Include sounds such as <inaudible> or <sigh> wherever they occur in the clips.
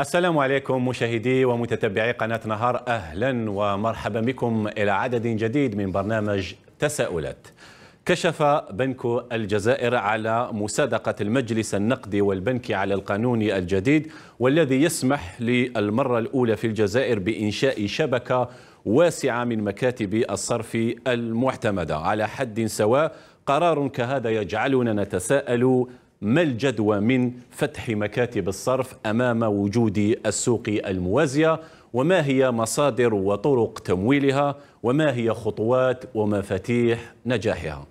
السلام عليكم مشاهدي ومتتبعي قناة نهار أهلا ومرحبا بكم إلى عدد جديد من برنامج تساؤلات كشف بنك الجزائر على مصادقة المجلس النقدي والبنكي على القانون الجديد والذي يسمح للمرة الأولى في الجزائر بإنشاء شبكة واسعة من مكاتب الصرف المعتمدة على حد سواء قرار كهذا يجعلنا نتساءل ما الجدوى من فتح مكاتب الصرف امام وجود السوق الموازيه وما هي مصادر وطرق تمويلها وما هي خطوات ومفاتيح نجاحها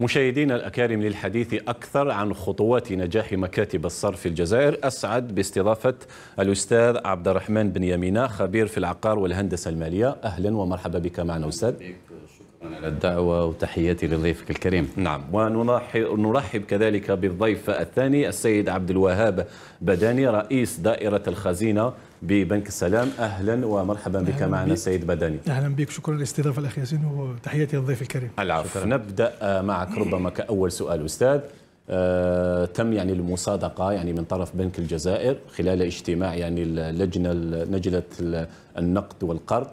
مشاهدينا الأكارم للحديث أكثر عن خطوات نجاح مكاتب الصرف في الجزائر أسعد باستضافة الأستاذ عبد الرحمن بن يمينة خبير في العقار والهندسة المالية أهلا ومرحبا بك معنا أستاذ على الدعوة وتحياتي لضيفك الكريم نعم ونرحب كذلك بالضيف الثاني السيد عبد الوهاب بداني رئيس دائرة الخزينة ببنك السلام أهلا ومرحبا بك معنا بيك. سيد بداني أهلا بك شكرا للاستضافة الأخ ياسين وتحياتي للضيف الكريم العفو نبدأ آه، معك ربما كأول سؤال أستاذ آه تم يعني المصادقه يعني من طرف بنك الجزائر خلال اجتماع يعني اللجنه لجنه النقد والقرض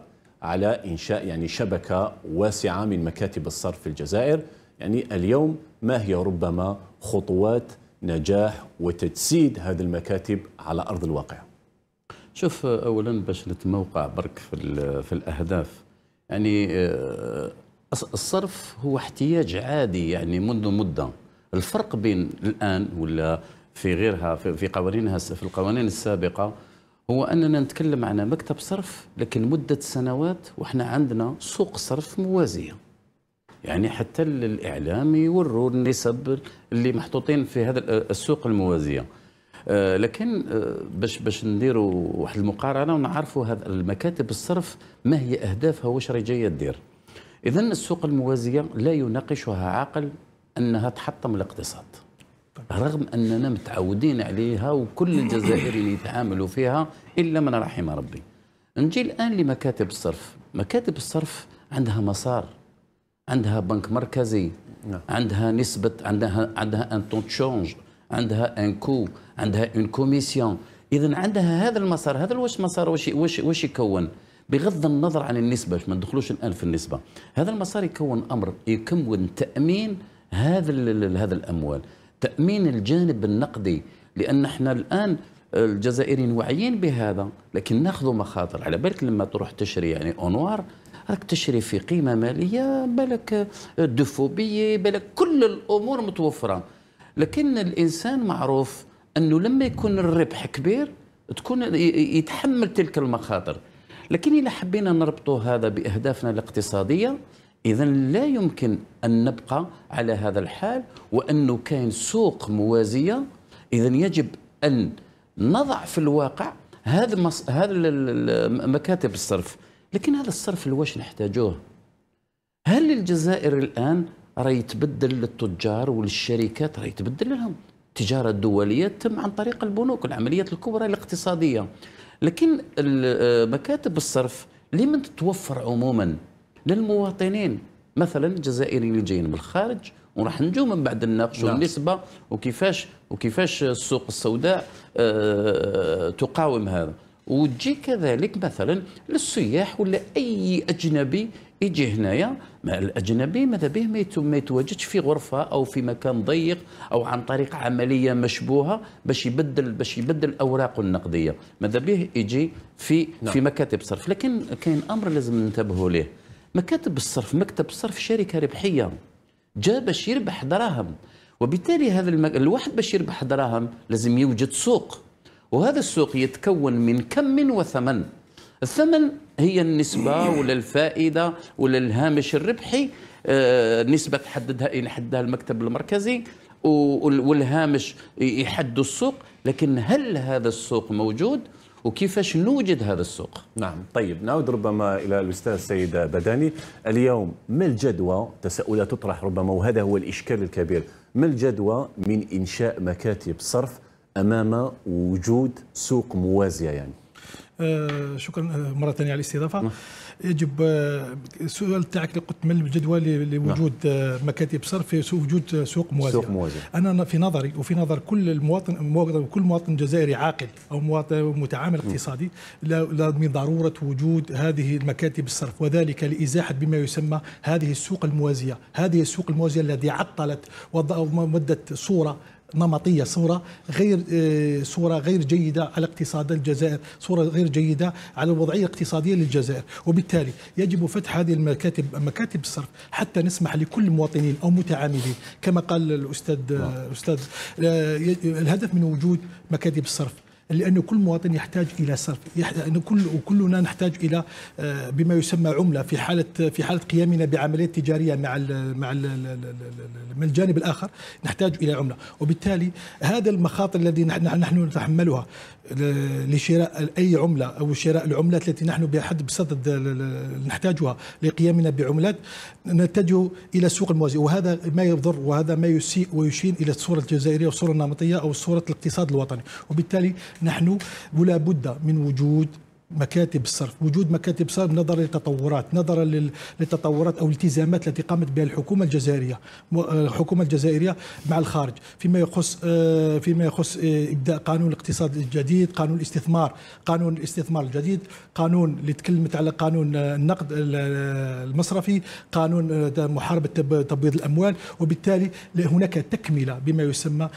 على إنشاء يعني شبكة واسعة من مكاتب الصرف في الجزائر يعني اليوم ما هي ربما خطوات نجاح وتجسيد هذه المكاتب على أرض الواقع شوف أولا باش نتموقع برك في, في الأهداف يعني آه، الصرف هو احتياج عادي يعني منذ مدة الفرق بين الآن ولا في غيرها في قوانينها في القوانين السابقة هو اننا نتكلم عن مكتب صرف لكن مده سنوات واحنا عندنا سوق صرف موازيه يعني حتى الاعلام يوروا النسب اللي محطوطين في هذا السوق الموازيه آه، لكن آه، باش باش نديروا واحد المقارنه ونعرفوا هذا المكاتب الصرف ما هي اهدافها واش راهي جايه دير اذا السوق الموازيه لا يناقشها عاقل انها تحطم الاقتصاد رغم أننا متعودين عليها وكل الجزائريين يتعاملوا فيها إلا من رحم ربي نجي الآن لمكاتب الصرف مكاتب الصرف عندها مسار عندها بنك مركزي نعم. عندها نسبة عندها عندها ان تشونج عندها ان كو عندها اون كوميسيون اذا عندها هذا المسار هذا واش مسار واش واش واش يكون بغض النظر عن النسبة باش ما ندخلوش الآن في النسبة هذا المسار يكون أمر يكون تأمين هذا هذا الأموال تامين الجانب النقدي لان احنا الان الجزائريين واعيين بهذا لكن ناخذ مخاطر على بالك لما تروح تشري يعني اونوار راك تشري في قيمه ماليه بالك الدفوبيه بالك كل الامور متوفره لكن الانسان معروف انه لما يكون الربح كبير تكون يتحمل تلك المخاطر لكن اذا حبينا نربطوا هذا باهدافنا الاقتصاديه إذا لا يمكن أن نبقى على هذا الحال وأنه كاين سوق موازية إذا يجب أن نضع في الواقع هذا مص... هذا مكاتب الصرف لكن هذا الصرف لواش نحتاجوه هل الجزائر الآن راهي تبدل للتجار وللشركات راهي تبدل لهم التجارة الدولية تتم عن طريق البنوك العمليات الكبرى الاقتصادية لكن آه، مكاتب الصرف لمن تتوفر عموما للمواطنين مثلا الجزائريين اللي جايين من الخارج وراح نجو من بعد نناقشوا نعم. النسبه وكيفاش وكيفاش السوق السوداء آه، تقاوم هذا وتجي كذلك مثلا للسياح ولا اي اجنبي يجي هنايا الاجنبي ماذا به ما يتواجدش في غرفه او في مكان ضيق او عن طريق عمليه مشبوهه باش يبدل باش يبدل اوراقه النقديه ماذا به يجي في نعم. في مكاتب صرف لكن كاين امر لازم ننتبهوا ليه مكاتب الصرف مكتب الصرف شركه ربحيه جا باش يربح دراهم وبالتالي هذا المك... الواحد باش يربح دراهم لازم يوجد سوق وهذا السوق يتكون من كم وثمن الثمن هي النسبة ولا الفائدة ولا الهامش الربحي آه نسبة تحددها يحددها المكتب المركزي والهامش يحد السوق لكن هل هذا السوق موجود وكيفاش نوجد هذا السوق نعم طيب نعود ربما إلى الأستاذ السيد بداني اليوم ما الجدوى تساؤلات تطرح ربما وهذا هو الإشكال الكبير ما الجدوى من إنشاء مكاتب صرف أمام وجود سوق موازية يعني آه، شكرا آه، مره ثانيه على الاستضافه نعم. يجب السؤال آه، تاعك اللي قلت من الجدول نعم. لوجود مكاتب صرف في وجود سوق موازيه سوق موازيه انا في نظري وفي نظر كل المواطن كل مواطن جزائري عاقل او مواطن متعامل نعم. اقتصادي من ضروره وجود هذه المكاتب الصرف وذلك لازاحه بما يسمى هذه السوق الموازيه هذه السوق الموازيه التي عطلت ومدت صوره نمطية صورة غير آه، صورة غير جيدة على اقتصاد الجزائر صورة غير جيدة على الوضعية الاقتصادية للجزائر وبالتالي يجب فتح هذه المكاتب مكاتب الصرف حتى نسمح لكل مواطنين أو متعاملين كما قال الأستاذ الأستاذ آه، آه، الهدف من وجود مكاتب الصرف لأن كل مواطن يحتاج إلى صرف يعني كل وكلنا نحتاج إلى آه، بما يسمى عملة في حالة في حالة قيامنا بعمليات تجارية مع الـ مع الـ من الجانب الآخر نحتاج إلى عملة وبالتالي هذا المخاطر الذي نحن نتحملها لشراء أي عملة أو شراء العملات التي نحن بحد بصدد نحتاجها لقيامنا بعملات نتجه إلى السوق الموازي وهذا ما يضر وهذا ما يسيء ويشين إلى الصورة الجزائرية والصورة النمطية أو صورة الاقتصاد الوطني وبالتالي نحن ولا بد من وجود مكاتب الصرف وجود مكاتب صرف نظرا للتطورات نظرا للتطورات او الالتزامات التي قامت بها الحكومه الجزائريه الحكومه الجزائريه مع الخارج فيما يخص آه، فيما يخص آه، ابداء قانون الاقتصاد الجديد قانون الاستثمار قانون الاستثمار الجديد قانون اللي تكلمت على قانون النقد المصرفي قانون آه، محاربه تبويض الاموال وبالتالي هناك تكمله بما يسمى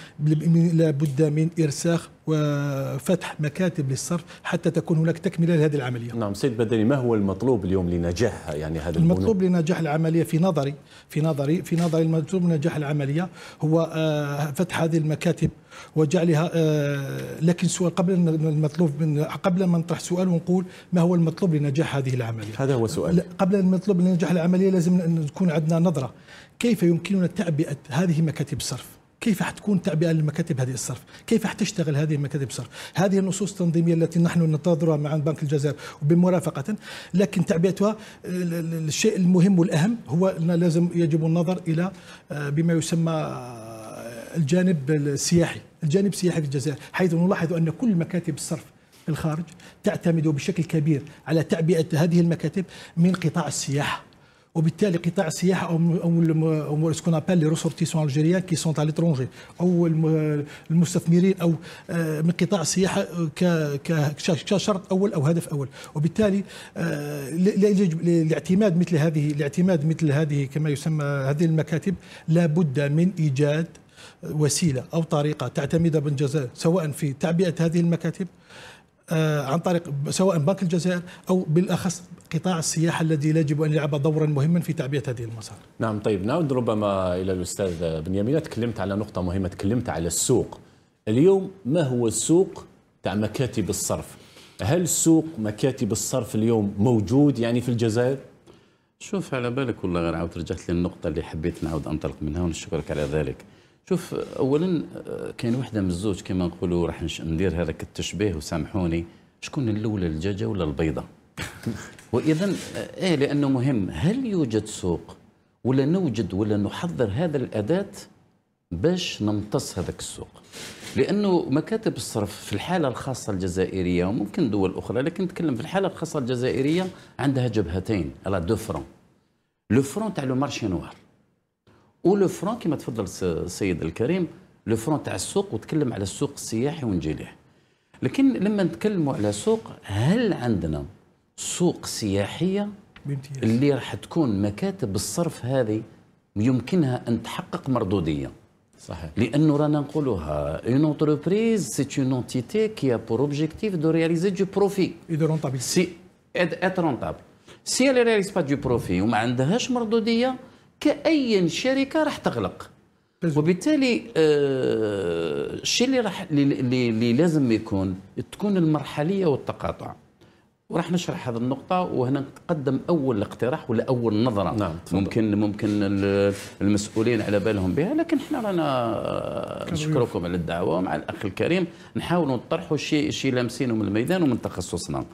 لابد من ارساخ وفتح مكاتب للصرف حتى تكون هناك تكمله لهذه العمليه. نعم سيد بدري ما هو المطلوب اليوم لنجاح يعني هذا المطلوب لنجاح العمليه في نظري في نظري في نظري المطلوب لنجاح العمليه هو آه، فتح هذه المكاتب وجعلها آه، لكن سؤال قبل المطلوب من قبل ما نطرح سؤال ونقول ما هو المطلوب لنجاح هذه العمليه؟ هذا هو سؤال قبل المطلوب لنجاح العمليه لازم تكون عندنا نظره كيف يمكننا تعبئه هذه مكاتب الصرف؟ كيف حتكون تعبئة للمكاتب هذه الصرف كيف حتشتغل هذه المكاتب الصرف هذه النصوص التنظيمية التي نحن ننتظرها مع بنك الجزائر وبمرافقة لكن تعبئتها الشيء المهم والأهم هو أن لازم يجب النظر إلى آه، بما يسمى آه، الجانب السياحي الجانب السياحي في الجزائر حيث نلاحظ أن كل مكاتب الصرف الخارج تعتمد بشكل كبير على تعبئة هذه المكاتب من قطاع السياحة وبالتالي قطاع السياحه او او سكون ابال لي ريسورتيسون الجيريان كي سونت على ليترونجي او المستثمرين او آه، من قطاع السياحه آه، كشرط اول او هدف اول وبالتالي آه، الاعتماد مثل هذه الاعتماد مثل هذه كما يسمى هذه المكاتب لابد من ايجاد وسيله او طريقه تعتمدها بالجزاء سواء في تعبئه هذه المكاتب آه، عن طريق سواء بنك الجزائر او بالاخص قطاع السياحه الذي يجب ان يلعب دورا مهما في تعبئه هذه المسار. نعم طيب نعود ربما الى الاستاذ بنيامين تكلمت على نقطه مهمه تكلمت على السوق. اليوم ما هو السوق تاع مكاتب الصرف؟ هل سوق مكاتب الصرف اليوم موجود يعني في الجزائر؟ شوف على بالك والله غير عاود رجعت للنقطة اللي حبيت نعاود أنطلق منها ونشكرك على ذلك. شوف اولا آه، كاين وحده من الزوج كما نقولوا راح ندير هذاك التشبيه وسامحوني شكون الاولى الدجاجه ولا البيضه <laughs> واذا ايه لانه مهم هل يوجد سوق ولا نوجد ولا نحضر هذا الاداه باش نمتص هذاك السوق لانه مكاتب الصرف في الحاله الخاصه الجزائريه وممكن دول اخرى لكن نتكلم في الحاله الخاصه الجزائريه عندها جبهتين على دو فرون لو فرون تاع لو مارشي نوار ولو فرون كما تفضل السيد الكريم لو فرون تاع السوق وتكلم على السوق السياحي ونجي ليه لكن لما نتكلموا على سوق هل عندنا سوق سياحيه بامتياز اللي راح تكون مكاتب الصرف هذه يمكنها ان تحقق مردوديه صحيح لانه رانا نقولوها اون انتربريز سي اون اونتيتي كي ا بور اوبجيكتيف دو رياليزي دو بروفي اي دو رونتابيل سي ات رونتابل سي elle رياليز با دو بروفي وما عندهاش مردوديه كاي شركه راح تغلق وبالتالي آه، الشيء اللي راح اللي لازم يكون تكون المرحليه والتقاطع وراح نشرح هذه النقطة وهنا نقدم أول اقتراح ولا أول نظرة نعم تفضل. ممكن ممكن المسؤولين على بالهم بها لكن احنا رانا نشكركم على الدعوة مع الأخ الكريم نحاولوا نطرحوا شيء شيء لامسينه من الميدان ومن تخصصنا.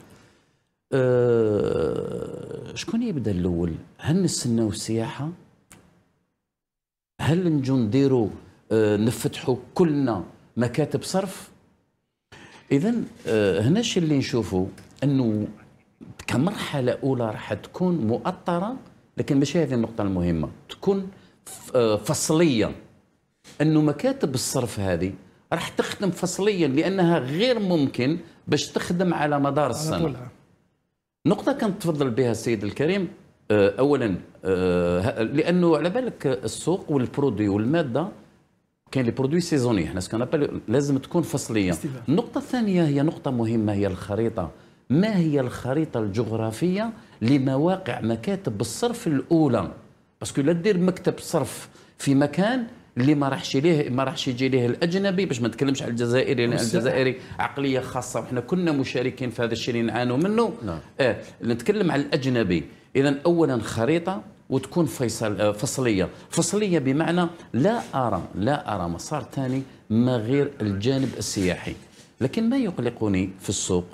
أه شكون يبدا الأول؟ هل نستناو السياحة؟ هل نجو نديروا آه، نفتحوا كلنا مكاتب صرف اذا آه، هناش اللي نشوفه انه كمرحله اولى راح تكون مؤطره لكن ماشي هذه النقطه المهمه تكون آه، فصليه انه مكاتب الصرف هذه راح تخدم فصليا لانها غير ممكن باش تخدم على مدار السنه نقطه كنت تفضل بها السيد الكريم آه، اولا آه، لانه على بالك السوق والبرودوي والماده كاين لي برودوي سيزوني حنا سكون لازم تكون فصليه النقطه الثانيه هي نقطه مهمه هي الخريطه ما هي الخريطه الجغرافيه لمواقع مكاتب الصرف الاولى باسكو لا دير مكتب صرف في مكان اللي ما راحش ليه ما راحش يجي ليه الاجنبي باش ما نتكلمش على الجزائري لان الجزائري عقليه خاصه وحنا كنا مشاركين في هذا الشيء اللي نعانوا منه نعم. آه نتكلم على الاجنبي اذا اولا خريطه وتكون فيصل آه، فصليه فصليه بمعنى لا ارى لا ارى مسار ثاني ما غير الجانب السياحي لكن ما يقلقني في السوق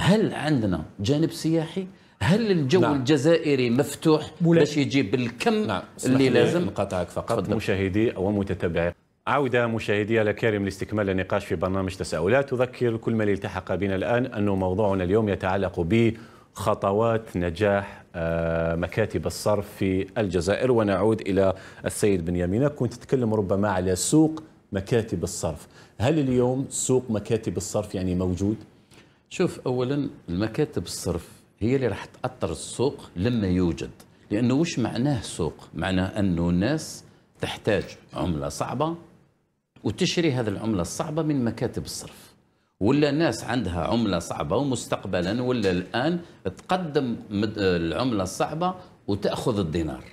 هل عندنا جانب سياحي هل الجو نعم. الجزائري مفتوح باش يجيب الكم نعم. اللي لازم نقاطعك فقط فضل. مشاهدي ومتتبعي عودة مشاهدي على كريم لاستكمال النقاش في برنامج تساؤلات تذكر كل من التحق بنا الآن أن موضوعنا اليوم يتعلق بخطوات نجاح آه، مكاتب الصرف في الجزائر ونعود إلى السيد بنيامين كنت تتكلم ربما على سوق مكاتب الصرف هل اليوم سوق مكاتب الصرف يعني موجود؟ شوف أولا المكاتب الصرف هي اللي راح تأثر السوق لما يوجد لأنه وش معناه سوق؟ معناه أنه الناس تحتاج عملة صعبة وتشري هذه العملة الصعبة من مكاتب الصرف ولا ناس عندها عمله صعبه ومستقبلا ولا الان تقدم العمله الصعبه وتاخذ الدينار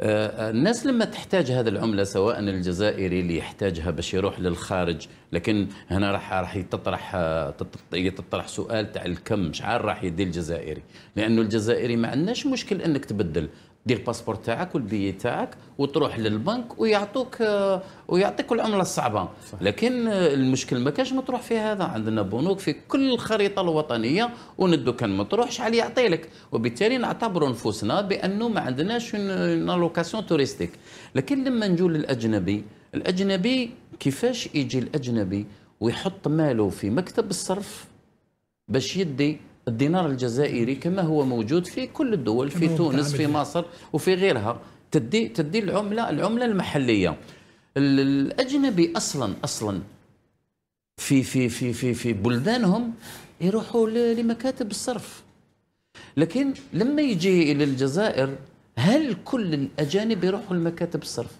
آه، آه، الناس لما تحتاج هذه العمله سواء الجزائري اللي يحتاجها باش يروح للخارج لكن هنا راح راح يتطرح آه، يتطرح سؤال تاع الكم شحال راح يدي الجزائري لانه الجزائري ما عندناش مشكل انك تبدل دير الباسبور تاعك والبي تاعك وتروح للبنك ويعطوك آه، ويعطيك العمله الصعبه صح. لكن آه، المشكل ما كانش مطروح في هذا عندنا بنوك في كل الخريطه الوطنيه وندو كان مطروح شحال يعطي لك وبالتالي نعتبروا نفوسنا بانه ما عندناش لوكاسيون توريستيك لكن لما نجوا للاجنبي الاجنبي كيفاش يجي الاجنبي ويحط ماله في مكتب الصرف باش يدي الدينار الجزائري كما هو موجود في كل الدول في تونس في مصر وفي غيرها تدي تدي العمله العمله المحليه الاجنبي اصلا اصلا في في في في في بلدانهم يروحوا لمكاتب الصرف لكن لما يجي الى الجزائر هل كل الاجانب يروحوا لمكاتب الصرف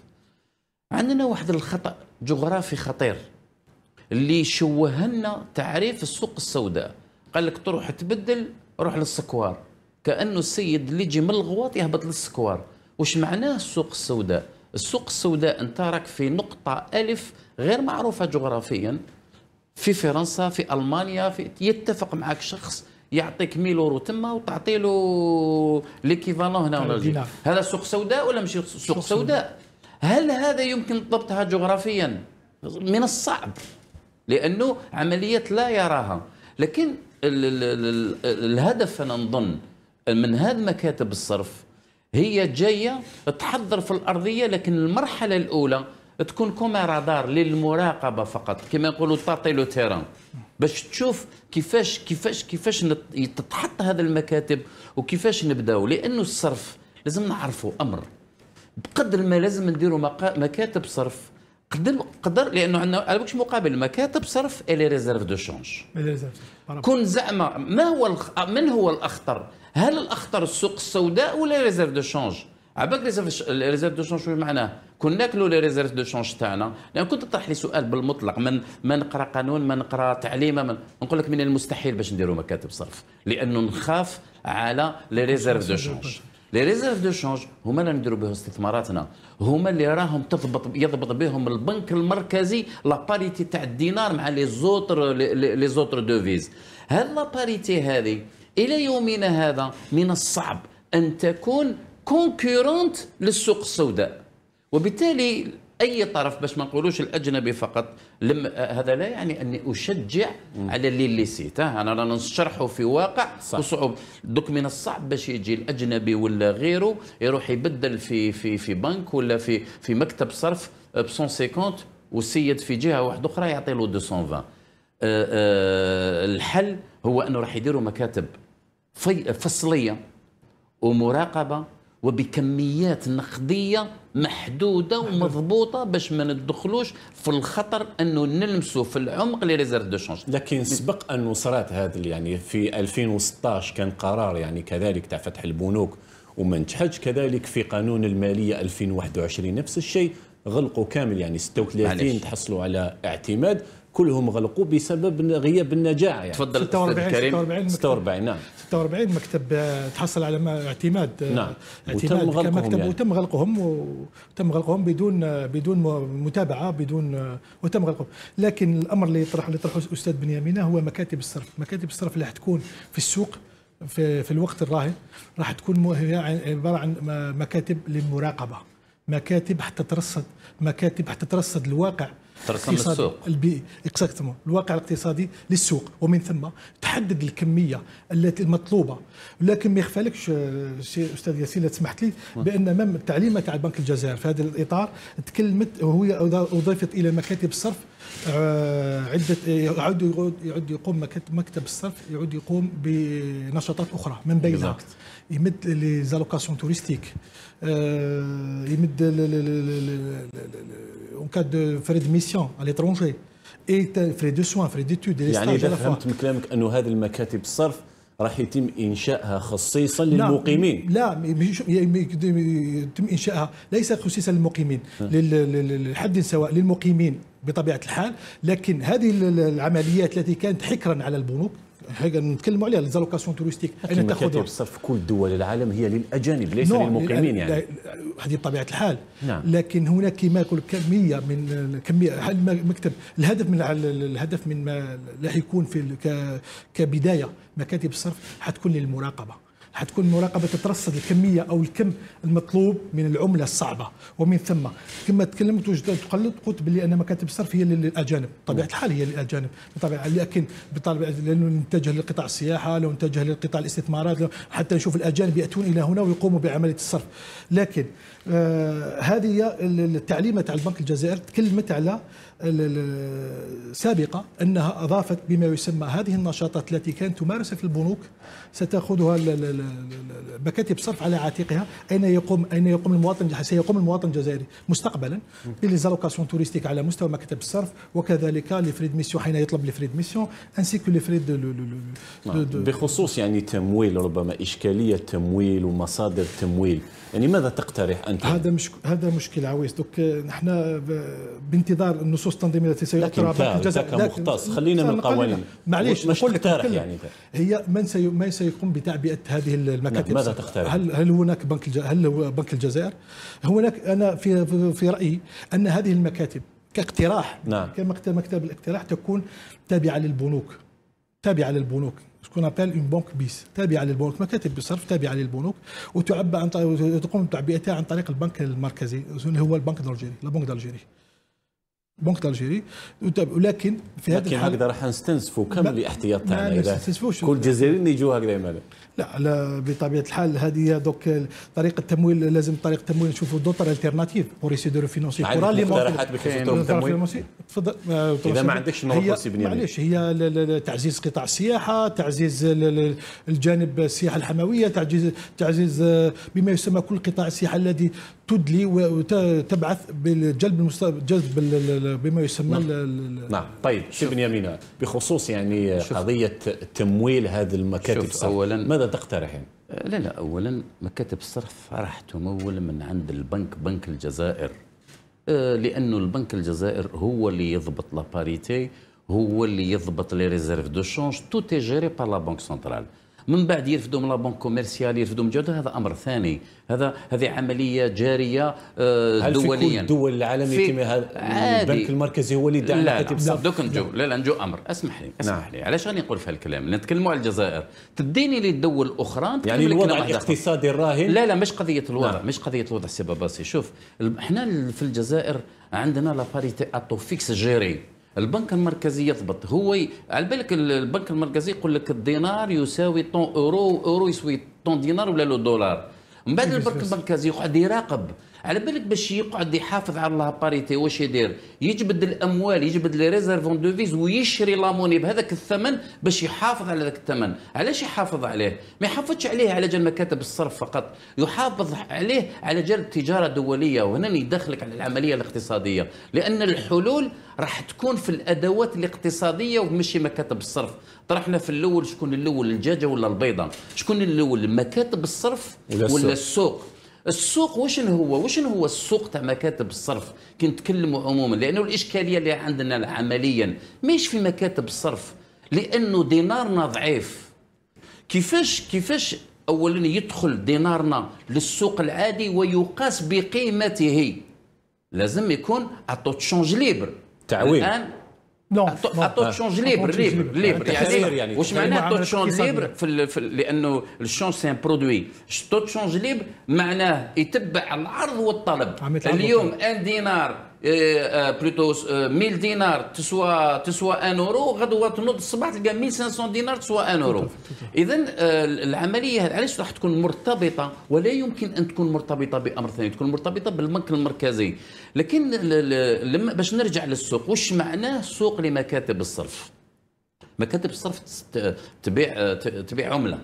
عندنا واحد الخطا جغرافي خطير اللي شوه لنا تعريف السوق السوداء قال لك تروح تبدل روح للسكوار كانه السيد اللي يجي من الغواط يهبط للسكوار وش معناه السوق السوداء السوق السوداء انت راك في نقطه الف غير معروفه جغرافيا في فرنسا في المانيا في يتفق معك شخص يعطيك 1000 اورو تما وتعطي له ليكيفالون هنا ولا هذا سوق سوداء ولا ماشي سوق, سوق سوداء هل هذا يمكن ضبطها جغرافيا من الصعب لانه عمليات لا يراها لكن ال الهدف انا نظن من هذه مكاتب الصرف هي جايه تحضر في الارضيه لكن المرحله الاولى تكون كما رادار للمراقبه فقط كما يقولوا تعطي لو تيران باش تشوف كيفاش كيفاش كيفاش تتحط هذه المكاتب وكيفاش نبداو لانه الصرف لازم نعرفوا امر بقدر ما لازم نديروا مكاتب صرف قدر قدر لانه عندنا على بالكش مقابل مكاتب صرف الي ريزيرف دو شونج كون زعما ما هو من هو الاخطر؟ هل الاخطر السوق السوداء ولا ريزيرف دو شونج؟ عباك ريزيرف دو شونج شنو معناه؟ كون ناكلوا لي ريزيرف دو شونج تاعنا لان كنت تطرح لي سؤال بالمطلق من ما نقرا قانون ما نقرا تعليم من نقول لك من المستحيل باش نديروا مكاتب صرف لانه نخاف على لي ريزيرف دو شونج لي ريزيرف دو شونج هما اللي نديروا بهم استثماراتنا هما اللي راهم تضبط يضبط بهم البنك المركزي لا باريتي تاع الدينار مع لي زوتر لي زوتر دوفيز هاد لا باريتي هذه الى يومنا هذا من الصعب ان تكون كونكورونت للسوق السوداء وبالتالي اي طرف باش ما نقولوش الاجنبي فقط لم آه، هذا لا يعني اني اشجع مم. على اللي اللي سيت انا رانا نشرحه في واقع صح. وصعوب دوك من الصعب باش يجي الاجنبي ولا غيره يروح يبدل في في في بنك ولا في في مكتب صرف ب 150 وسيد في جهه واحده اخرى يعطي له 220 أه أه الحل هو انه راح يديروا مكاتب فصليه ومراقبه وبكميات نقديه محدوده ومضبوطه باش ما ندخلوش في الخطر انه نلمسوا في العمق لي ريزيرف دو شونج لكن سبق انه صرات هذا يعني في 2016 كان قرار يعني كذلك تاع فتح البنوك وما نجحتش كذلك في قانون الماليه 2021 نفس الشيء غلقوا كامل يعني 36 تحصلوا على اعتماد كلهم غلقوا بسبب غياب النجاعه يعني تفضل 46 كريم 46 46 نعم 46 مكتب آه، تحصل على اعتماد آه، نعم اعتماد وتم غلقهم كمكتب يعني. وتم غلقهم وتم غلقهم بدون آه، بدون متابعه بدون وتم غلقهم لكن الامر اللي يطرح اللي يطرحه الاستاذ بنيامين هو مكاتب الصرف مكاتب الصرف اللي راح تكون في السوق في, في الوقت الراهن راح تكون عباره عن مكاتب للمراقبه مكاتب حتى ترصد مكاتب حتى ترصد الواقع ترسم للسوق البيئي اكزاكتومون الواقع الاقتصادي للسوق ومن ثم تحدد الكميه التي المطلوبه لكن ما يخفالكش آه، استاذ ياسين لو سمحت لي بان مم التعليمه تاع البنك الجزائر في هذا الاطار تكلمت وهي اضيفت الى مكاتب الصرف آه، عده يعود يعود يقوم مكتب الصرف يعود يقوم بنشاطات اخرى من بينها يمد لي زالوكاسيون توريستيك يمد اون كاد فري دو ميسيون على ليترونجي اي فري دو سوان فري ديتود يعني اذا فهمت من كلامك انه هذه المكاتب الصرف راح يتم انشائها خصيصا للمقيمين نعم، لا, لا يعني يتم انشائها ليس خصيصا للمقيمين للحد سواء للمقيمين بطبيعه الحال لكن هذه العمليات التي كانت حكرا على البنوك حاجه نتكلموا عليها لي زالوكاسيون توريستيك اين تاخذ توصف في كل دول العالم هي للاجانب ليس نعم، للمقيمين يعني هذه بطبيعه الحال نعم. لكن هناك كما يقول كميه من كميه المكتب الهدف من الهدف من ما راح يكون في كبدايه مكاتب الصرف حتكون للمراقبه حتكون المراقبه تترصد الكميه او الكم المطلوب من العمله الصعبه ومن ثم كما تكلمت تقلد قلت بلي ان مكاتب الصرف هي للاجانب بطبيعه الحال هي للاجانب بطبيعه لكن بطبيعه لانه نتجه لقطاع السياحه لو نتجه لقطاع الاستثمارات حتى نشوف الاجانب ياتون الى هنا ويقوموا بعمليه الصرف لكن آه هذه التعليمه تاع البنك الجزائر تكلمت على السابقة أنها أضافت بما يسمى هذه النشاطات التي كانت تمارس في البنوك ستأخذها مكاتب صرف على عاتقها أين يقوم أين يقوم المواطن سيقوم المواطن الجزائري مستقبلا بليزالوكاسيون توريستيك على مستوى مكتب الصرف وكذلك لفريد ميسيون حين يطلب لفريد ميسيون انسي كو لفريد نعم. بخصوص يعني تمويل ربما إشكالية تمويل ومصادر تمويل يعني ماذا تقترح أنت؟ هذا مشكل هذا مشكل عويص دوك نحن بانتظار النصوص النصوص تنظيم التي سيؤثر على الجزائر لكن مختص خلينا من القوانين معليش مش تقترح يعني هي من سي من سيقوم بتعبئه هذه نعم، المكاتب ماذا تقترح؟ هل هل هناك بنك هل هو بنك الجزائر؟ هناك انا في في رايي ان هذه المكاتب كاقتراح نعم. كمكتب الاقتراح تكون تابعه للبنوك تابعه للبنوك سكون ابل اون بنك بيس تابعه للبنوك مكاتب بالصرف تابعه للبنوك وتعبى عن تقوم بتعبئتها عن طريق البنك المركزي اللي هو البنك الالجيري البنك الالجيري بنك الجيري ولكن في هذا الحال هكذا راح نستنزفوا كم الاحتياط تاعنا اذا كل الجزائريين يجوا هكذا مالك لا على بطبيعه الحال هذه دوك طريقه التمويل لازم طريقه التمويل نشوفوا دوتر التيرناتيف بور سي دو فينونسي كورا لي اقتراحات تفضل آه، اذا ما عندكش نورمال بنيامين يعني. معليش هي تعزيز قطاع السياحه تعزيز الجانب السياحه الحمويه تعزيز تعزيز آه، بما يسمى كل قطاع السياحه الذي تدلي وتبعث بجلب جذب بما يسمى نعم, نعم. طيب شوف بنيامين بخصوص يعني شوف. قضيه تمويل هذه المكاتب الصرف اولا ماذا تقترحين؟ لا لا اولا مكاتب الصرف راح تمول من عند البنك بنك الجزائر آه، لانه البنك الجزائر هو اللي يضبط لاباريتي هو اللي يضبط لي ريزيرف دو شونج تو تي جيري بار لا بنك سنترال من بعد يرفدهم من لابون كوميرسيال يرفدهم جودة هذا امر ثاني هذا هذه عملية جارية هل آه، دوليا هل في كل الدول العالمية هذا البنك المركزي هو اللي دعم لا لا دوك نجو لا لا نجو امر اسمح لي اسمح نعم. لي علاش غادي نقول في هالكلام نتكلموا على الجزائر تديني للدول الاخرى يعني الوضع الاقتصادي الراهن لا لا مش قضية الوضع نعم. مش قضية الوضع سي باباسي شوف احنا في الجزائر عندنا لا باريتي اتو فيكس جيري البنك المركزي يضبط هو ي... على بالك البنك المركزي يقول لك الدينار يساوي طون اورو اورو يساوي طون دينار ولا لو دولار من بعد البنك المركزي يقعد يراقب على بالك باش يقعد يحافظ على لاباريتي واش يدير يجبد الاموال يجبد لي ريزيرفون دوفيز ويشري لاموني بهذاك الثمن باش يحافظ على ذاك الثمن علاش يحافظ عليه ما يحافظش عليه على جال مكاتب الصرف فقط يحافظ عليه على جال التجاره الدوليه وهنا يدخلك على العمليه الاقتصاديه لان الحلول راح تكون في الادوات الاقتصاديه ومشي مكاتب الصرف طرحنا في الاول شكون الاول الدجاجه ولا البيضه شكون الاول مكاتب الصرف ولا السوق السوق وشن هو وشن هو السوق تاع مكاتب الصرف كي نتكلموا عموما لانه الاشكاليه اللي عندنا عمليا ماهيش في مكاتب الصرف لانه دينارنا ضعيف كيفاش كيفاش اولا يدخل دينارنا للسوق العادي ويقاس بقيمته لازم يكون اتو تشونج ليبر تعويم الان نو التو تشونج ليبر ليبر ليبر يعني واش معناه التو تشونج ليبر في لانه الشونج ان برودوي التو تشونج ليبر معناه يتبع العرض والطلب اليوم ان دينار بلوتو إيه، إيه، آه، آه، 1000 دينار تسوى تسوى 1 اورو غدوه تنوض الصباح تلقى 1500 دينار تسوى 1 اورو اذا آه، العمليه علاش راح تكون مرتبطه ولا يمكن ان تكون مرتبطه بامر ثاني تكون مرتبطه بالبنك المركزي لكن لما باش نرجع للسوق واش معناه سوق لمكاتب الصرف مكاتب الصرف تبيع تبيع عمله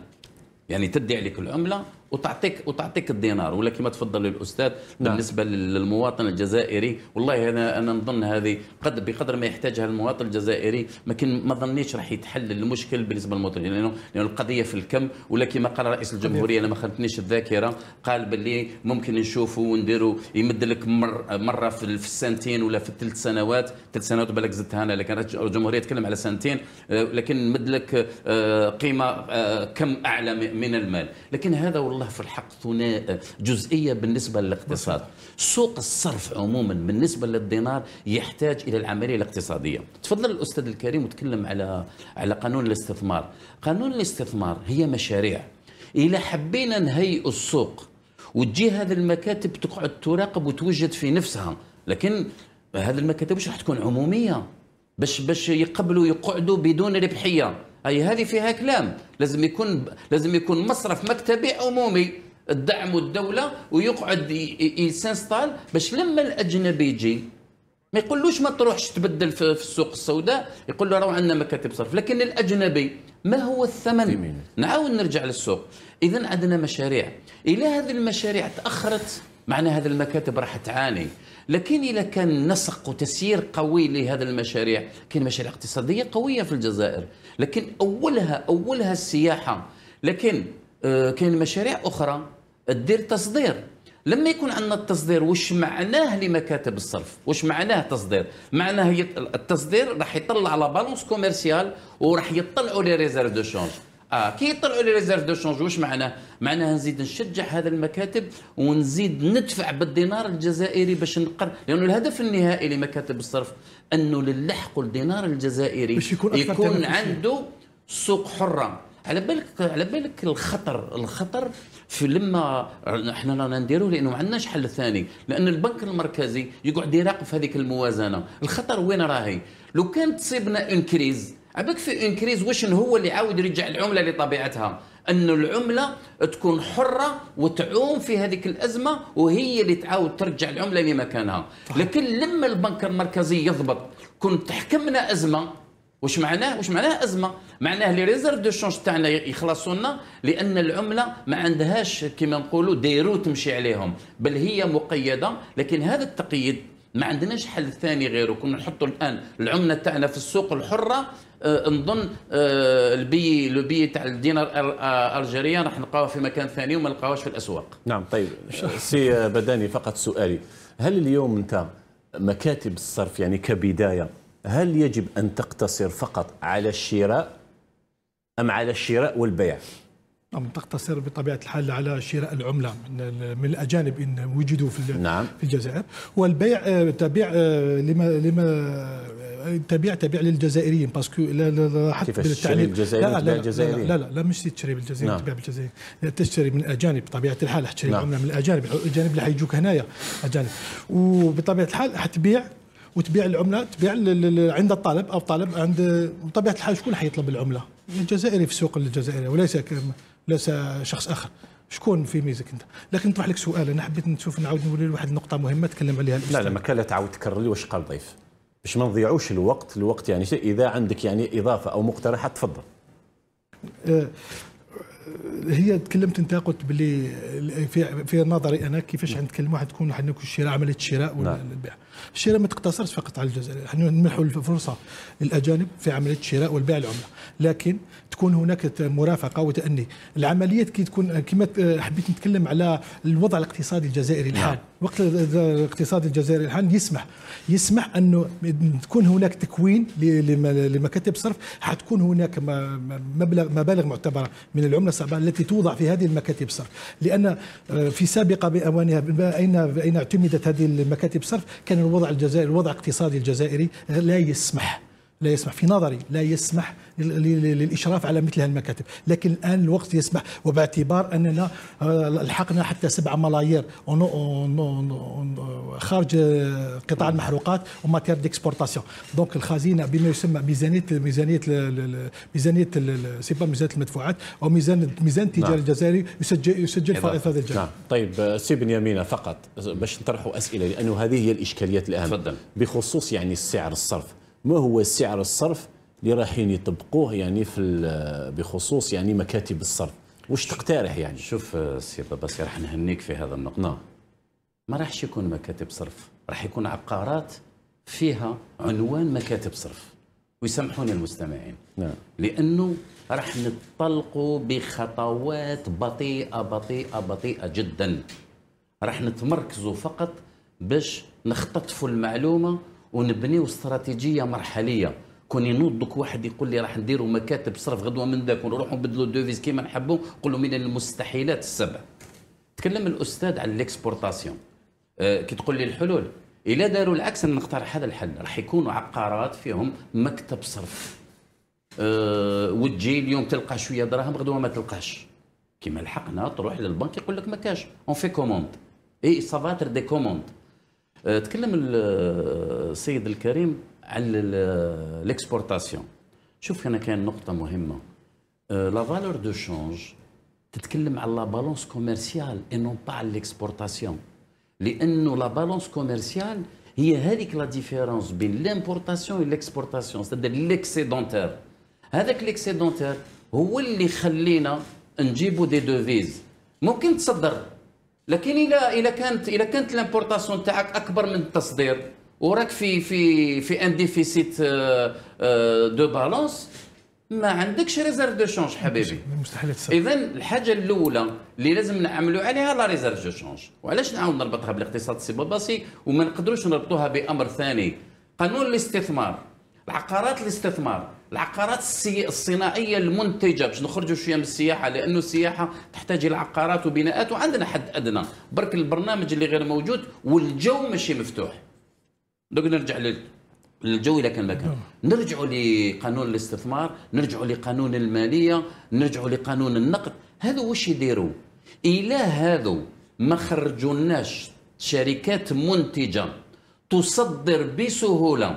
يعني تدي عليك العمله وتعطيك وتعطيك الدينار ولا كما تفضل الاستاذ نعم. بالنسبه للمواطن الجزائري والله انا انا نظن هذه قدر بقدر ما يحتاجها المواطن الجزائري ما كان ما ظنيتش راح يتحل المشكل بالنسبه للمواطن لانه لانه القضيه في الكم ولا كما قال رئيس الجمهوريه انا ما خانتنيش الذاكره قال باللي ممكن نشوفوا ونديروا يمد لك مر مره في السنتين ولا في الثلاث سنوات ثلاث سنوات بالك زدتها انا لكن الجمهوريه تكلم على سنتين آه، لكن مد لك آه، قيمه آه، كم اعلى من المال لكن هذا الله في الحق ثنائي جزئيه بالنسبه للاقتصاد سوق الصرف عموما بالنسبه للدينار يحتاج الى العمليه الاقتصاديه تفضل الاستاذ الكريم وتكلم على على قانون الاستثمار قانون الاستثمار هي مشاريع إلى حبينا نهيئ السوق وتجي هذه المكاتب تقعد تراقب وتوجد في نفسها لكن هذه المكاتب مش راح تكون عموميه باش باش يقبلوا يقعدوا بدون ربحيه أي هذه فيها كلام لازم يكون لازم يكون مصرف مكتبي عمومي الدعم الدولة ويقعد يسنستال باش لما الأجنبي يجي ما يقولوش ما تروحش تبدل في السوق السوداء يقول له راهو عندنا مكاتب صرف لكن الأجنبي ما هو الثمن نعاود نرجع للسوق إذا عندنا مشاريع إلى هذه المشاريع تأخرت معنى هذه المكاتب راح تعاني لكن إذا كان نسق وتسيير قوي لهذه المشاريع كاين مشاريع اقتصادية قوية في الجزائر لكن أولها أولها السياحة لكن آه، كاين مشاريع أخرى تدير تصدير لما يكون عندنا التصدير وش معناه لمكاتب الصرف وش معناه تصدير معناه التصدير راح يطلع على بالونس كوميرسيال وراح يطلعوا لي ريزيرف دو شونج اه كي يطلعوا لي ريزيرف دو شونج واش معناه؟ معناها نزيد نشجع هذا المكاتب ونزيد ندفع بالدينار الجزائري باش نقر لانه الهدف النهائي لمكاتب الصرف انه للحق الدينار الجزائري يكون, يكون عنده سوق حره على بالك على بالك الخطر الخطر في لما احنا رانا نديروه لانه ما عندناش حل ثاني لان البنك المركزي يقعد يراقب هذيك الموازنه الخطر وين راهي لو كان تصيبنا اون كريز في انكريز واش هو اللي عاود يرجع العمله لطبيعتها أن العملة تكون حرة وتعوم في هذيك الأزمة وهي اللي تعاود ترجع العملة لمكانها لكن لما البنك المركزي يضبط كنت تحكمنا أزمة واش معناه واش معناه ازمه معناه لي ريزيرف دو شونج تاعنا يخلصوا لنا لان العمله ما عندهاش كما نقولوا ديرو تمشي عليهم بل هي مقيده لكن هذا التقييد ما عندناش حل ثاني غيره كنا نحطوا الان العمله تاعنا في السوق الحره آه نظن آه البي لو بي تاع الدينار آه، الجيريه راح نلقاوه في مكان ثاني وما نلقاوهش في الاسواق نعم طيب سي بداني فقط سؤالي هل اليوم انت مكاتب الصرف يعني كبدايه هل يجب ان تقتصر فقط على الشراء ام على الشراء والبيع نعم تقتصر بطبيعه الحال على شراء العمله من الاجانب ان وجدوا في نعم. في الجزائر والبيع آه، تبيع آه، لما لما آه، تبيع تبيع للجزائريين باسكو كيفاش بالتعليق الجزائري لا لا, لا لا لا لا مش تشتري بالجزائر نعم. تبيع بالجزائر تشتري من الاجانب بطبيعه الحال حتشري نعم. عمله من الاجانب الاجانب اللي حيجوك هنايا اجانب وبطبيعه الحال حتبيع وتبيع العمله تبيع عند الطالب او طالب عند بطبيعه الحال شكون حيطلب العمله؟ الجزائري في السوق الجزائري وليس ليس شخص اخر شكون في ميزك انت لكن نطرح لك سؤال انا حبيت نشوف نعاود نولي لواحد النقطه مهمه تكلم عليها لا لا ما كان لا تعاود تكرر لي واش قال ضيف باش ما نضيعوش الوقت الوقت يعني اذا عندك يعني اضافه او مقترحات تفضل أه، أه، هي تكلمت انت قلت باللي في, في نظري انا كيفاش واحد تكون واحد الشراء عمليه الشراء نعم. والبيع نعم. الشراء ما تقتصرش فقط على الجزائر نحن نمنحوا الفرصه للاجانب في عمليه الشراء والبيع العمله لكن تكون هناك مرافقه وتاني العمليات كي تكون كما حبيت نتكلم على الوضع الاقتصادي الجزائري الحال نعم. وقت الاقتصاد الجزائري الحال يسمح يسمح انه تكون هناك تكوين لمكاتب صرف حتكون هناك مبلغ مبالغ معتبره من العمله الصعبه التي توضع في هذه المكاتب صرف لان آه، في سابقه باوانها اين اين اعتمدت هذه المكاتب صرف كان الوضع الجزائري الوضع الاقتصادي الجزائري لا يسمح لا يسمح في نظري لا يسمح للإشراف على مثل هذه المكاتب لكن الآن الوقت يسمح وباعتبار أننا آه، لحقنا حتى 7 ملايير خارج قطاع المحروقات وماتير ديكسبورتاسيون دونك الخزينة بما يسمى ميزانية ميزانية ميزانية سي با ميزانية المدفوعات أو ميزان ميزان التجاري الجزائري نعم. يسجل يسجل في هذا الجانب نعم طيب سي بنيامين فقط باش نطرحوا أسئلة لأنه هذه هي الإشكاليات الأهم تفضل بخصوص يعني السعر الصرف ما هو سعر الصرف اللي رايحين يعني يطبقوه يعني في بخصوص يعني مكاتب الصرف واش تقترح يعني شوف آه، سي سي راح نهنيك في هذا النقطه نعم. ما راحش يكون مكاتب صرف راح يكون عقارات فيها عنوان مكاتب صرف ويسامحوني المستمعين نعم. لانه راح نتطلقوا بخطوات بطيئه بطيئه بطيئه جدا راح نتمركزوا فقط باش نختطفوا المعلومه ونبنيو استراتيجيه مرحليه كون ينوض دوك واحد يقول لي راح نديروا مكاتب صرف غدوه من ذاك ونروحوا نبدلوا الدوفيز كيما نحبوا نقول له من المستحيلات السبع تكلم الاستاذ على الاكسبورتاسيون أه كي تقول لي الحلول الا داروا العكس انا نقترح هذا الحل راح يكونوا عقارات فيهم مكتب صرف أه وتجي اليوم تلقى شويه دراهم غدوه ما تلقاش كيما لحقنا تروح للبنك يقول لك ما كاش اون في كوموند اي سافاتر دي كوموند آه، تكلم آه، السيد الكريم على ليكسبورتاسيون آه، شوف هنا كاين نقطه مهمه لا فالور دو شونج تتكلم على لا بالونس كوميرسيال اي نون با على ليكسبورتاسيون لانه لا بالونس كوميرسيال هي هذيك لا ديفيرونس بين لامبورتاسيون و ليكسبورتاسيون سيتادير ليكسيدونتير هذاك ليكسيدونتير هو اللي خلينا نجيبو دي دوفيز ممكن تصدر لكن الى الى كانت الى كانت لامبورطاسيون تاعك اكبر من التصدير وراك في في في ان ديفيسيت دو بالونس ما عندكش ريزيرف دو شونج حبيبي مستحيل اذا الحاجه الاولى اللي لازم نعملوا عليها لا ريزيرف دو شونج وعلاش نعاود نربطها بالاقتصاد السيباباسي وما نقدروش نربطوها بامر ثاني قانون الاستثمار العقارات الاستثمار العقارات الصناعيه المنتجه باش نخرجوا شويه من السياحه لانه السياحه تحتاج الى عقارات وبناءات وعندنا حد ادنى برك البرنامج اللي غير موجود والجو ماشي مفتوح دوك نرجع لل الجو كان مكان كان نرجعوا لقانون الاستثمار نرجعوا لقانون الماليه نرجعوا لقانون النقد هذو واش يديروا الى هذو ما خرجوناش شركات منتجه تصدر بسهوله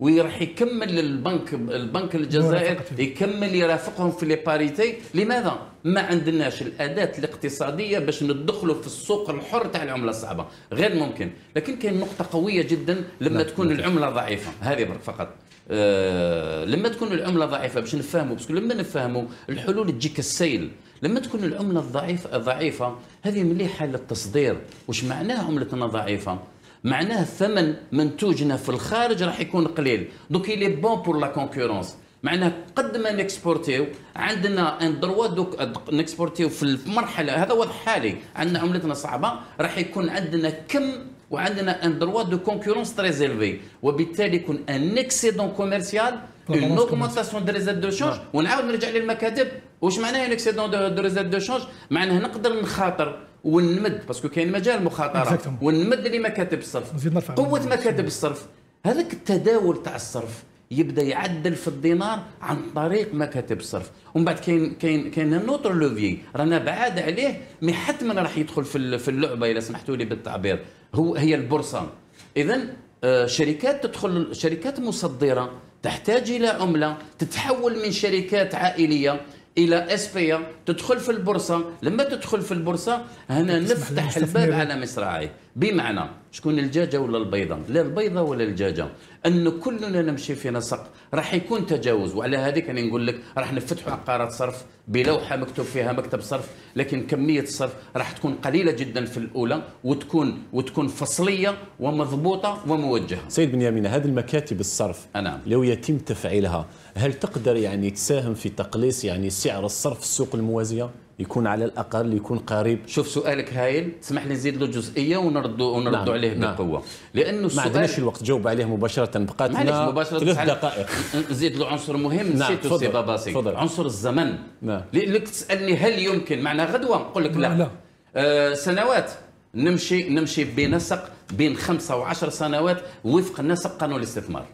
وراح يكمل البنك البنك الجزائر يكمل يرافقهم في لي لماذا ما عندناش الاداه الاقتصاديه باش ندخلوا في السوق الحر تاع العمله الصعبه غير ممكن لكن كاين نقطه قويه جدا لما تكون العمله ضعيفه هذه فقط أه لما تكون العمله ضعيفه باش نفهموا باسكو لما نفهموا الحلول تجيك السيل لما تكون العمله الضعيفه ضعيفه هذه مليحه للتصدير واش معناها عملتنا ضعيفه معناه الثمن منتوجنا في الخارج راح يكون قليل دوك لي بون بور لا كونكورونس معناه قد ما نكسبورتيو عندنا ان دروا دوك نكسبورتيو في المرحله هذا وضع حالي عندنا عملتنا صعبه راح يكون عندنا كم وعندنا ان دروا دو كونكورونس تري زيلفي وبالتالي يكون ان اكسيدون كوميرسيال اون اوغمونتاسيون دو ريزيرف دو شونج ونعاود نرجع للمكاتب واش معناه ان اكسيدون دو ريزيرف دو شونج معناه نقدر نخاطر ونمد باسكو كاين مجال مخاطره ونمد لمكاتب الصرف قوه مكاتب الصرف هذاك التداول تاع الصرف يبدا يعدل في الدينار عن طريق مكاتب الصرف ومن بعد كاين كاين كاين نوتر لوفي رانا بعاد عليه مي حتما راح يدخل في في اللعبه اذا سمحتوا لي بالتعبير هو هي البورصه اذا آه، شركات تدخل شركات مصدره تحتاج الى عمله تتحول من شركات عائليه الى اسبيا تدخل في البورصه لما تدخل في البورصه هنا نفتح الباب على مصراعيه بمعنى شكون الجاجه ولا البيضه لا البيضه ولا الجاجه ان كلنا نمشي في نسق راح يكون تجاوز وعلى هذيك انا نقول لك راح نفتحوا عقارات صرف بلوحه مكتوب فيها مكتب صرف لكن كميه الصرف راح تكون قليله جدا في الاولى وتكون وتكون فصليه ومضبوطه وموجهه. سيد بن يامين هذه المكاتب الصرف نعم لو يتم تفعيلها هل تقدر يعني تساهم في تقليص يعني سعر الصرف في السوق الموازيه؟ يكون على الاقل يكون قريب شوف سؤالك هايل اسمح لي نزيد له جزئيه ونردوا ونردوا نعم. عليه نعم. بقوه لانه السؤال ما عندناش الوقت جاوب عليه مباشره بقات لنا مباشرة ثلاث دقائق <laughs> نزيد له عنصر مهم نعم. سي بابا عنصر الزمن نعم. تسالني هل يمكن معنا غدوه نقول لك لا, لا. آه سنوات نمشي نمشي بنسق بين خمسة وعشر سنوات وفق نسق قانون الاستثمار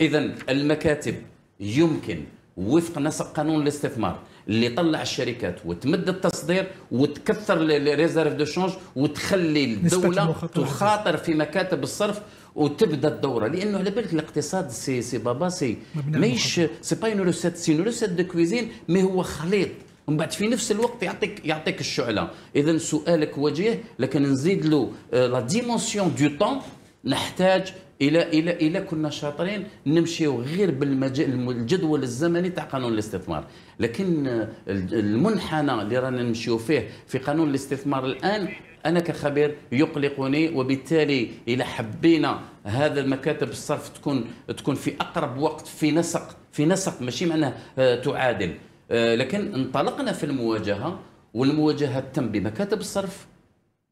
إذا المكاتب يمكن وفق نسق قانون الاستثمار اللي طلع الشركات وتمد التصدير وتكثر ريزيرف دو شونج وتخلي الدوله تخاطر في مكاتب الصرف وتبدا الدوره لانه على بالك الاقتصاد سي سي بابا سي ماهيش سي با روسيت سي روسيت دو كويزين مي هو خليط ومن بعد في نفس الوقت يعطيك يعطيك الشعله اذا سؤالك وجيه لكن نزيد له آه، لا ديمونسيون دو طون نحتاج الى الى الى كنا شاطرين نمشيو غير بالجدول الزمني تاع قانون الاستثمار لكن المنحنى اللي رانا نمشيو فيه في قانون الاستثمار الان انا كخبير يقلقني وبالتالي الى حبينا هذا المكاتب الصرف تكون تكون في اقرب وقت في نسق في نسق ماشي معناه آه، تعادل آه، لكن انطلقنا في المواجهه والمواجهه تم بمكاتب الصرف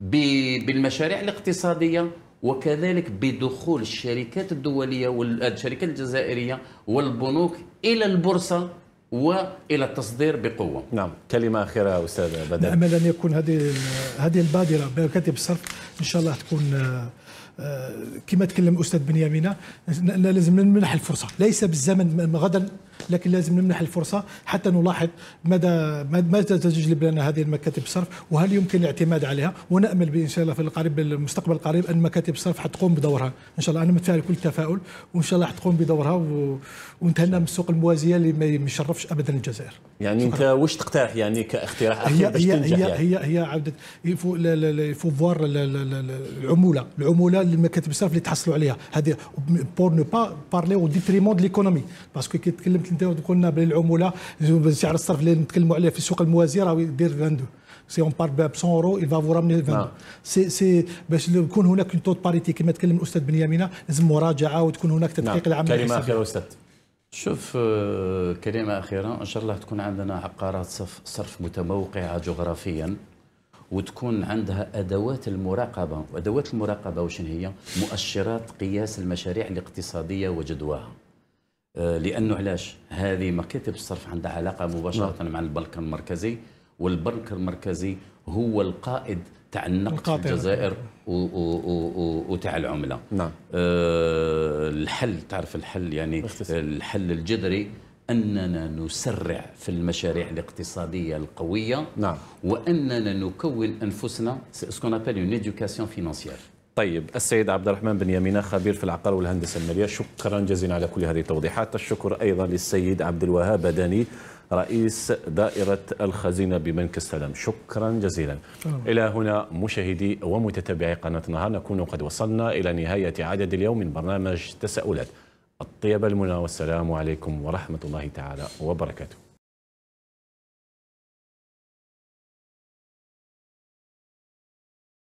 بالمشاريع الاقتصاديه وكذلك بدخول الشركات الدوليه والشركات الجزائريه والبنوك الى البورصه والى التصدير بقوه. نعم، كلمه اخيره استاذ بدر. نامل ان يكون هذه هذه البادره بكاتب الصرف ان شاء الله تكون آه، آه، كما تكلم الاستاذ بنيامين لازم نمنح الفرصه، ليس بالزمن غدا لكن لازم نمنح الفرصه حتى نلاحظ مدى ماذا تجلب لنا هذه المكاتب الصرف وهل يمكن الاعتماد عليها ونامل بان شاء الله في القريب المستقبل القريب ان مكاتب الصرف حتقوم بدورها ان شاء الله انا متفائل كل التفاؤل وان شاء الله حتقوم بدورها و... ونتهنى من السوق الموازيه اللي ما يشرفش ابدا الجزائر يعني انت واش تقترح يعني كاقتراح هي هي, هي هي يعني؟ هي هي عوده يفو فوار العموله العموله للمكاتب الصرف اللي تحصلوا عليها هذه بور نو با بارلي او ديتريمون دو ليكونومي باسكو كي تكلمت انت قلنا بالعموله سعر الصرف اللي نتكلموا عليه في السوق الموازي راه يدير 22 سي اون بار ب 100 اورو il va vous 20 سي سي باش يكون هناك اون توت باريتي كما تكلم الاستاذ بنيامين لازم مراجعه وتكون هناك نعم. تدقيق نعم. العمل كلمه اخيره استاذ شوف آه، كلمه اخيره ان شاء الله تكون عندنا عقارات صرف, صرف متموقعه جغرافيا وتكون عندها ادوات المراقبه وادوات المراقبه وشن هي مؤشرات قياس المشاريع الاقتصاديه وجدواها آه، لانه علاش هذه مكاتب الصرف عندها علاقه مباشره نعم. مع البنك المركزي والبنك المركزي هو القائد تاع النقد في الجزائر وتاع العمله نعم. أه الحل تعرف الحل يعني الحل الجذري اننا نسرع في المشاريع الاقتصاديه القويه نعم. واننا نكون انفسنا سكون ابل اون ايدوكاسيون فينانسيير طيب السيد عبد الرحمن بن يمينة خبير في العقار والهندسة المالية شكرا جزيلا على كل هذه التوضيحات الشكر أيضا للسيد عبد الوهاب داني رئيس دائرة الخزينة ببنك السلام شكرا جزيلا أوه. إلى هنا مشاهدي ومتتابعي قناة نهار نكون قد وصلنا إلى نهاية عدد اليوم من برنامج تساؤلات الطيب المنى والسلام عليكم ورحمة الله تعالى وبركاته